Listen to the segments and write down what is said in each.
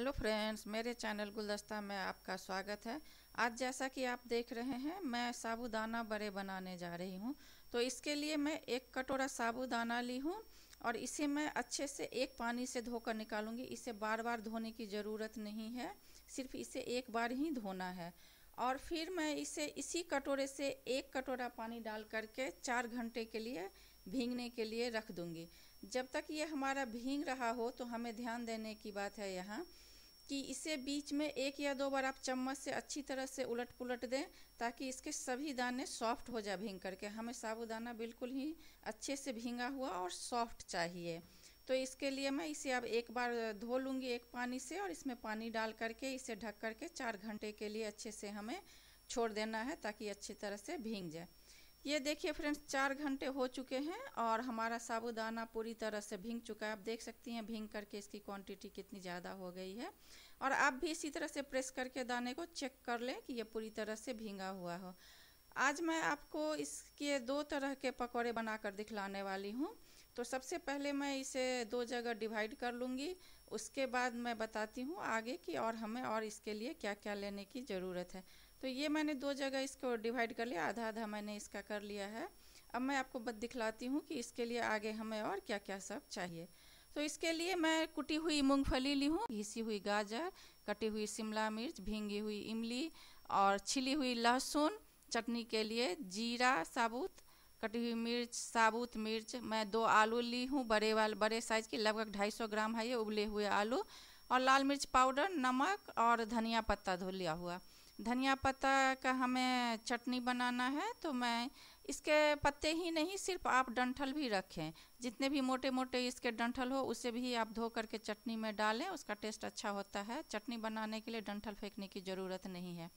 hello friends मेरे channel गुलदस्ता में आपका स्वागत है आज जैसा कि आप देख रहे हैं मैं साबूदाना बड़े बनाने जा रही हूँ तो इसके लिए मैं एक कटोरा साबूदाना ली हूँ और इसे मैं अच्छे से एक पानी से धोकर निकालूंगी इसे बार बार धोने की ज़रूरत नहीं है सिर्फ इसे एक बार ही धोना है और फिर मैं इसे इसी कटोरे से एक कटोरा पानी डाल करके चार घंटे के लिए भींगने के लिए रख दूंगी जब तक ये हमारा भींग रहा हो तो हमें ध्यान देने की बात है यहाँ कि इसे बीच में एक या दो बार आप चम्मच से अच्छी तरह से उलट पुलट दें ताकि इसके सभी दाने सॉफ्ट हो जाए भींग करके हमें साबुदाना बिल्कुल ही अच्छे से भींगा हुआ और सॉफ्ट चाहिए तो इसके लिए मैं इसे अब एक बार धो लूँगी एक पानी से और इसमें पानी डाल करके इसे ढक करके चार घंटे के लिए अच्छे से हमें छोड़ देना है ताकि अच्छी तरह से भींग जाए ये देखिए फ्रेंड्स चार घंटे हो चुके हैं और हमारा साबुदाना पूरी तरह से भींग चुका है आप देख सकती हैं भींग करके इसकी क्वांटिटी कितनी ज़्यादा हो गई है और आप भी इसी तरह से प्रेस करके दाने को चेक कर लें कि ये पूरी तरह से भींगा हुआ हो आज मैं आपको इसके दो तरह के पकौड़े बनाकर दिखलाने वाली हूँ तो सबसे पहले मैं इसे दो जगह डिवाइड कर लूँगी उसके बाद मैं बताती हूँ आगे कि और हमें और इसके लिए क्या क्या लेने की ज़रूरत है तो ये मैंने दो जगह इसको डिवाइड कर लिया आधा आधा मैंने इसका कर लिया है अब मैं आपको बद दिखलाती हूँ कि इसके लिए आगे हमें और क्या क्या सब चाहिए तो इसके लिए मैं कुटी हुई मूंगफली ली हूँ घिसी हुई गाजर कटी हुई शिमला मिर्च भींगी हुई इमली और छिली हुई लहसुन चटनी के लिए जीरा साबुत कटी हुई मिर्च साबुत मिर्च मैं दो आलू ली हूँ बड़े वाले बड़े साइज़ की लगभग 250 ग्राम है ये उबले हुए आलू और लाल मिर्च पाउडर नमक और धनिया पत्ता धो लिया हुआ धनिया पत्ता का हमें चटनी बनाना है तो मैं इसके पत्ते ही नहीं सिर्फ आप डंठल भी रखें जितने भी मोटे मोटे इसके डंठल हो उसे भी आप धो करके चटनी में डालें उसका टेस्ट अच्छा होता है चटनी बनाने के लिए डंठल फेंकने की ज़रूरत नहीं है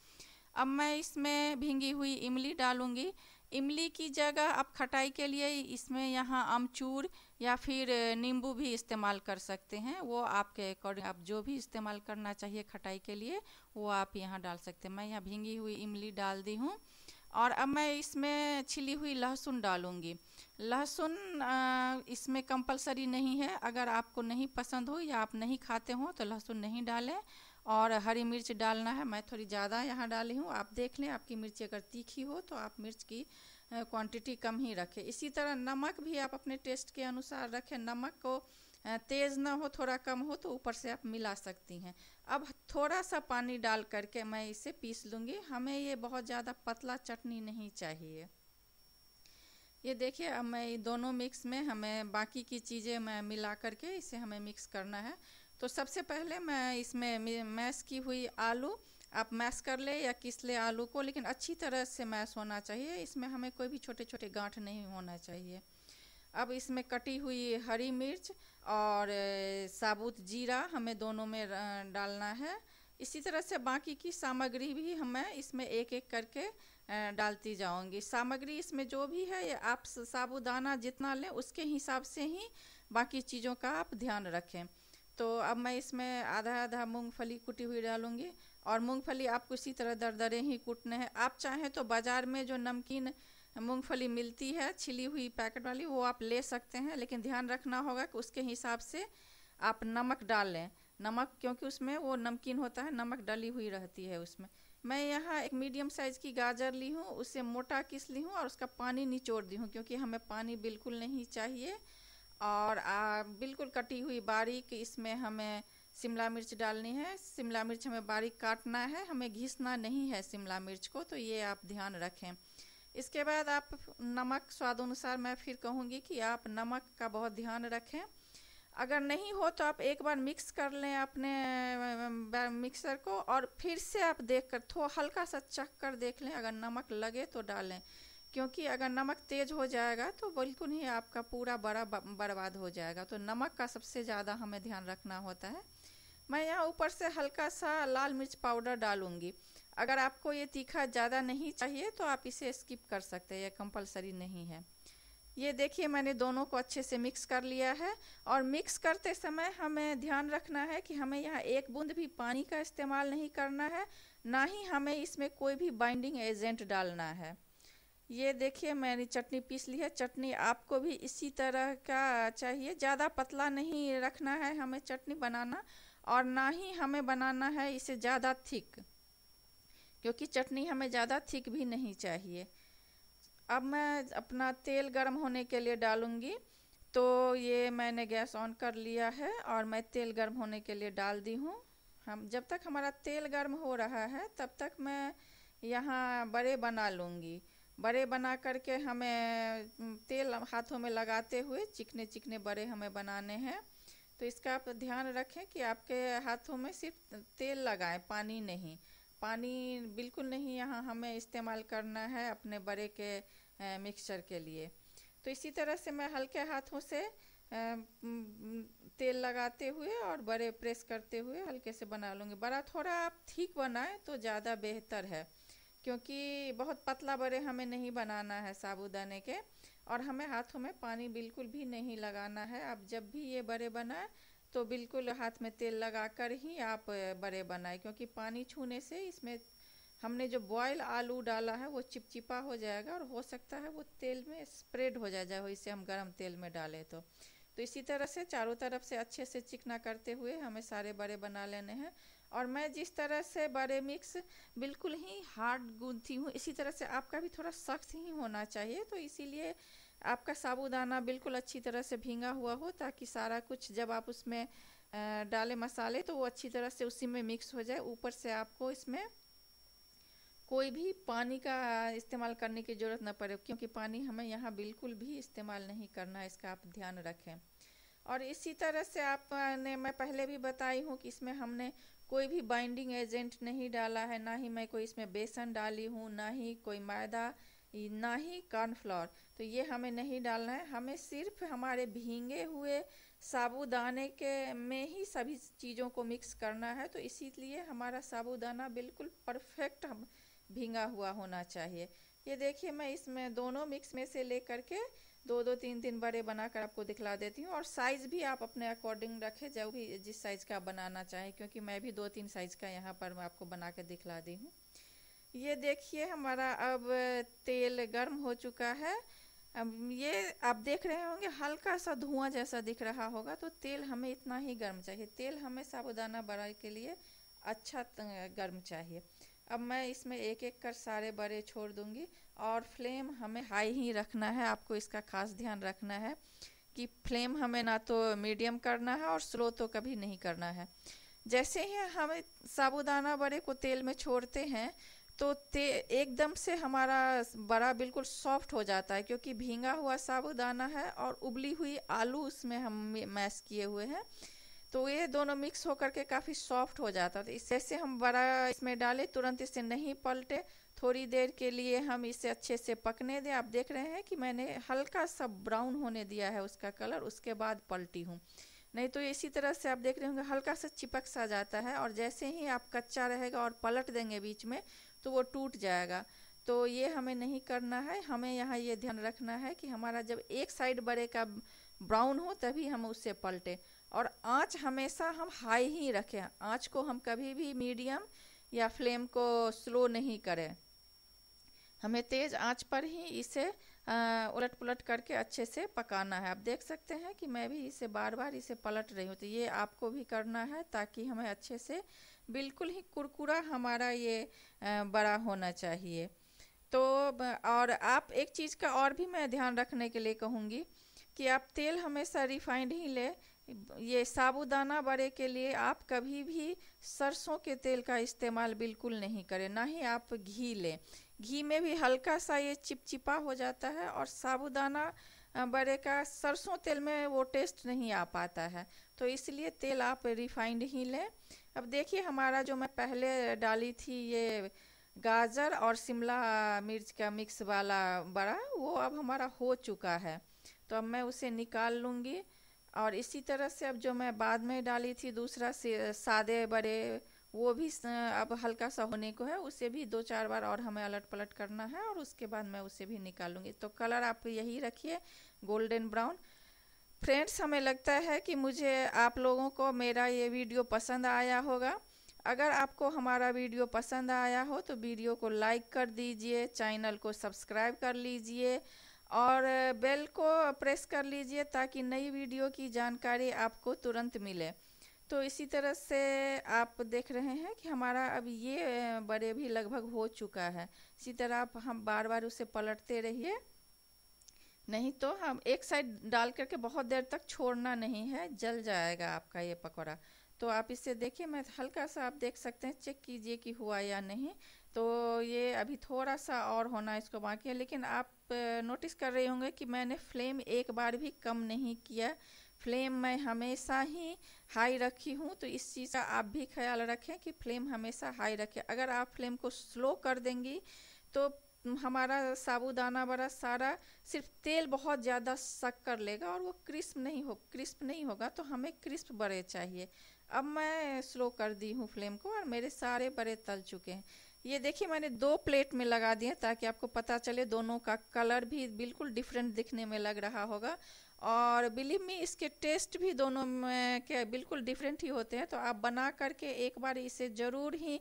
अब मैं इसमें भींगी हुई इमली डालूंगी इमली की जगह आप खटाई के लिए इसमें यहाँ अमचूर या फिर नींबू भी इस्तेमाल कर सकते हैं वो आपके अकॉर्डिंग आप जो भी इस्तेमाल करना चाहिए खटाई के लिए वो आप यहाँ डाल सकते हैं मैं यहाँ भींगी हुई इमली डाल दी हूँ और अब मैं इसमें छिली हुई लहसुन डालूँगी लहसुन इसमें कंपलसरी नहीं है अगर आपको नहीं पसंद हो या आप नहीं खाते हो तो लहसुन नहीं डालें और हरी मिर्च डालना है मैं थोड़ी ज़्यादा यहाँ डाली हूँ आप देख लें आपकी मिर्च अगर तीखी हो तो आप मिर्च की क्वांटिटी कम ही रखें इसी तरह नमक भी आप अपने टेस्ट के अनुसार रखें नमक को तेज़ ना हो थोड़ा कम हो तो ऊपर से आप मिला सकती हैं अब थोड़ा सा पानी डाल करके मैं इसे पीस लूँगी हमें ये बहुत ज़्यादा पतला चटनी नहीं चाहिए ये देखिए अब मैं दोनों मिक्स में हमें बाकी की चीज़ें मैं मिला करके इसे हमें मिक्स करना है तो सबसे पहले मैं इसमें मैश की हुई आलू आप मैश कर ले या किस ले आलू को लेकिन अच्छी तरह से मैश होना चाहिए इसमें हमें कोई भी छोटे छोटे गांठ नहीं होना चाहिए अब इसमें कटी हुई हरी मिर्च और साबुत जीरा हमें दोनों में डालना है इसी तरह से बाकी की सामग्री भी हमें इसमें एक एक करके डालती जाऊंगी सामग्री इसमें जो भी है आप साबुदाना जितना लें उसके हिसाब से ही बाकी चीज़ों का आप ध्यान रखें तो अब मैं इसमें आधा आधा मूंगफली कुटी हुई डालूंगी और मूंगफली आपको इसी तरह दरदरे ही कूटने हैं आप चाहें तो बाज़ार में जो नमकीन मूंगफली मिलती है छिली हुई पैकेट वाली वो आप ले सकते हैं लेकिन ध्यान रखना होगा कि उसके हिसाब से आप नमक डाल लें नमक क्योंकि उसमें वो नमकीन होता है नमक डली हुई रहती है उसमें मैं यहाँ एक मीडियम साइज़ की गाजर ली हूँ उससे मोटा किस ली हूँ और उसका पानी निचोड़ दी हूँ क्योंकि हमें पानी बिल्कुल नहीं चाहिए और आ, बिल्कुल कटी हुई बारीक इसमें हमें शिमला मिर्च डालनी है शिमला मिर्च हमें बारीक काटना है हमें घिसना नहीं है शिमला मिर्च को तो ये आप ध्यान रखें इसके बाद आप नमक स्वाद अनुसार मैं फिर कहूँगी कि आप नमक का बहुत ध्यान रखें अगर नहीं हो तो आप एक बार मिक्स कर लें अपने मिक्सर को और फिर से आप देख कर थो हल्का सा चख कर देख लें अगर नमक लगे तो डालें क्योंकि अगर नमक तेज हो जाएगा तो बिल्कुल ही आपका पूरा बड़ा बर्बाद हो जाएगा तो नमक का सबसे ज़्यादा हमें ध्यान रखना होता है मैं यहाँ ऊपर से हल्का सा लाल मिर्च पाउडर डालूँगी अगर आपको ये तीखा ज़्यादा नहीं चाहिए तो आप इसे स्किप कर सकते हैं यह कंपलसरी नहीं है ये देखिए मैंने दोनों को अच्छे से मिक्स कर लिया है और मिक्स करते समय हमें ध्यान रखना है कि हमें यहाँ एक बूंद भी पानी का इस्तेमाल नहीं करना है ना ही हमें इसमें कोई भी बाइंडिंग एजेंट डालना है ये देखिए मैंने चटनी पीस ली है चटनी आपको भी इसी तरह का चाहिए ज़्यादा पतला नहीं रखना है हमें चटनी बनाना और ना ही हमें बनाना है इसे ज़्यादा थिक क्योंकि चटनी हमें ज़्यादा थिक भी नहीं चाहिए अब मैं अपना तेल गर्म होने के लिए डालूँगी तो ये मैंने गैस ऑन कर लिया है और मैं तेल गर्म होने के लिए डाल दी हूँ हम जब तक हमारा तेल गर्म हो रहा है तब तक मैं यहाँ बड़े बना लूँगी बड़े बना करके हमें तेल हाथों में लगाते हुए चिकने चिकने बड़े हमें बनाने हैं तो इसका आप ध्यान रखें कि आपके हाथों में सिर्फ तेल लगाएं पानी नहीं पानी बिल्कुल नहीं यहाँ हमें इस्तेमाल करना है अपने बड़े के मिक्सचर के लिए तो इसी तरह से मैं हल्के हाथों से तेल लगाते हुए और बड़े प्रेस करते हुए हल्के से बना लूँगी बड़ा थोड़ा आप ठीक बनाएं तो ज़्यादा बेहतर है क्योंकि बहुत पतला बड़े हमें नहीं बनाना है साबुदाने के और हमें हाथों में पानी बिल्कुल भी नहीं लगाना है आप जब भी ये बड़े बनाएं तो बिल्कुल हाथ में तेल लगाकर ही आप बड़े बनाए क्योंकि पानी छूने से इसमें हमने जो बॉयल आलू डाला है वो चिपचिपा हो जाएगा और हो सकता है वो तेल में स्प्रेड हो जाए जाए इसे हम गर्म तेल में डालें तो तो इसी तरह से चारों तरफ से अच्छे से चिकना करते हुए हमें सारे बड़े बना लेने हैं और मैं जिस तरह से बड़े मिक्स बिल्कुल ही हार्ड गूंथी हूँ इसी तरह से आपका भी थोड़ा सख्त ही होना चाहिए तो इसीलिए आपका साबुदाना बिल्कुल अच्छी तरह से भींगा हुआ हो ताकि सारा कुछ जब आप उसमें डालें मसाले तो वो अच्छी तरह से उसी में मिक्स हो जाए ऊपर से आपको इसमें कोई भी पानी का इस्तेमाल करने की ज़रूरत ना पड़े क्योंकि पानी हमें यहाँ बिल्कुल भी इस्तेमाल नहीं करना है इसका आप ध्यान रखें और इसी तरह से आपने मैं पहले भी बताई हूँ कि इसमें हमने कोई भी बाइंडिंग एजेंट नहीं डाला है ना ही मैं कोई इसमें बेसन डाली हूँ ना ही कोई मैदा ना ही कॉर्नफ्लोर तो ये हमें नहीं डालना है हमें सिर्फ हमारे भींगे हुए साबूदाने के में ही सभी चीज़ों को मिक्स करना है तो इसीलिए हमारा साबूदाना बिल्कुल परफेक्ट हम भींगा हुआ होना चाहिए ये देखिए मैं इसमें दोनों मिक्स में से ले करके दो दो तीन तीन बड़े बनाकर आपको दिखला देती हूँ और साइज़ भी आप अपने अकॉर्डिंग रखें जो भी जिस साइज़ का आप बनाना चाहें क्योंकि मैं भी दो तीन साइज़ का यहाँ पर मैं आपको बना कर दिखला दी हूँ ये देखिए हमारा अब तेल गर्म हो चुका है अब ये आप देख रहे होंगे हल्का सा धुआं जैसा दिख रहा होगा तो तेल हमें इतना ही गर्म चाहिए तेल हमें साबुदाना बड़ा के लिए अच्छा गर्म चाहिए अब मैं इसमें एक एक कर सारे बड़े छोड़ दूंगी और फ्लेम हमें हाई ही रखना है आपको इसका खास ध्यान रखना है कि फ्लेम हमें ना तो मीडियम करना है और स्लो तो कभी नहीं करना है जैसे ही हमें साबुदाना बड़े को तेल में छोड़ते हैं तो ते एकदम से हमारा बड़ा बिल्कुल सॉफ्ट हो जाता है क्योंकि भींगा हुआ साबुदाना है और उबली हुई आलू उसमें हम मैश किए हुए हैं तो ये दोनों मिक्स होकर के काफ़ी सॉफ्ट हो जाता है इससे से हम बड़ा इसमें डालें तुरंत इसे नहीं पलटे थोड़ी देर के लिए हम इसे अच्छे से पकने दें आप देख रहे हैं कि मैंने हल्का सा ब्राउन होने दिया है उसका कलर उसके बाद पलटी हूँ नहीं तो इसी तरह से आप देख रहे होंगे हल्का सा चिपक सा जाता है और जैसे ही आप कच्चा रहेगा और पलट देंगे बीच में तो वो टूट जाएगा तो ये हमें नहीं करना है हमें यहाँ ये ध्यान रखना है कि हमारा जब एक साइड बड़े का ब्राउन हो तभी हम उससे पलटे और आँच हमेशा हम हाई ही रखें आँच को हम कभी भी मीडियम या फ्लेम को स्लो नहीं करें हमें तेज आँच पर ही इसे उलट पुलट करके अच्छे से पकाना है आप देख सकते हैं कि मैं भी इसे बार बार इसे पलट रही हूँ तो ये आपको भी करना है ताकि हमें अच्छे से बिल्कुल ही कुरकुरा हमारा ये बड़ा होना चाहिए तो और आप एक चीज़ का और भी मैं ध्यान रखने के लिए कहूँगी कि आप तेल हमेशा रिफाइंड ही लें ये साबुदाना बड़े के लिए आप कभी भी सरसों के तेल का इस्तेमाल बिल्कुल नहीं करें ना ही आप घी लें घी में भी हल्का सा ये चिपचिपा हो जाता है और साबुदाना बड़े का सरसों तेल में वो टेस्ट नहीं आ पाता है तो इसलिए तेल आप रिफाइंड ही लें अब देखिए हमारा जो मैं पहले डाली थी ये गाजर और शिमला मिर्च का मिक्स वाला बड़ा वो अब हमारा हो चुका है तो अब मैं उसे निकाल लूँगी और इसी तरह से अब जो मैं बाद में डाली थी दूसरा सादे बड़े वो भी अब हल्का सा होने को है उसे भी दो चार बार और हमें अलट पलट करना है और उसके बाद मैं उसे भी निकालूंगी तो कलर आप यही रखिए गोल्डन ब्राउन फ्रेंड्स हमें लगता है कि मुझे आप लोगों को मेरा ये वीडियो पसंद आया होगा अगर आपको हमारा वीडियो पसंद आया हो तो वीडियो को लाइक कर दीजिए चैनल को सब्सक्राइब कर लीजिए और बेल को प्रेस कर लीजिए ताकि नई वीडियो की जानकारी आपको तुरंत मिले तो इसी तरह से आप देख रहे हैं कि हमारा अब ये बड़े भी लगभग हो चुका है इसी तरह आप हम बार बार उसे पलटते रहिए नहीं तो हम एक साइड डाल करके बहुत देर तक छोड़ना नहीं है जल जाएगा आपका ये पकौड़ा तो आप इसे देखिए मैं हल्का सा आप देख सकते हैं चेक कीजिए कि हुआ या नहीं तो ये अभी थोड़ा सा और होना इसको बाकी है लेकिन आप नोटिस कर रहे होंगे कि मैंने फ्लेम एक बार भी कम नहीं किया फ्लेम मैं हमेशा ही हाई रखी हूँ तो इस चीज़ का आप भी ख्याल रखें कि फ्लेम हमेशा हाई रखें अगर आप फ्लेम को स्लो कर देंगी तो हमारा साबूदाना बड़ा सारा सिर्फ तेल बहुत ज़्यादा सक कर लेगा और वो क्रिस्प नहीं हो क्रिस्प नहीं होगा तो हमें क्रिस्प बड़े चाहिए अब मैं स्लो कर दी हूँ फ्लेम को और मेरे सारे बड़े तल चुके हैं ये देखिए मैंने दो प्लेट में लगा दिए ताकि आपको पता चले दोनों का कलर भी बिल्कुल डिफरेंट दिखने में लग रहा होगा और बिलीव मी इसके टेस्ट भी दोनों में के बिल्कुल डिफरेंट ही होते हैं तो आप बना करके एक बार इसे ज़रूर ही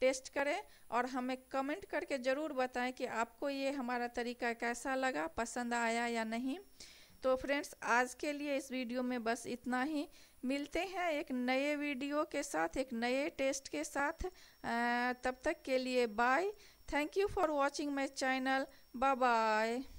टेस्ट करें और हमें कमेंट करके ज़रूर बताएं कि आपको ये हमारा तरीका कैसा लगा पसंद आया या नहीं तो फ्रेंड्स आज के लिए इस वीडियो में बस इतना ही मिलते हैं एक नए वीडियो के साथ एक नए टेस्ट के साथ तब तक के लिए bye thank you for watching my channel bye bye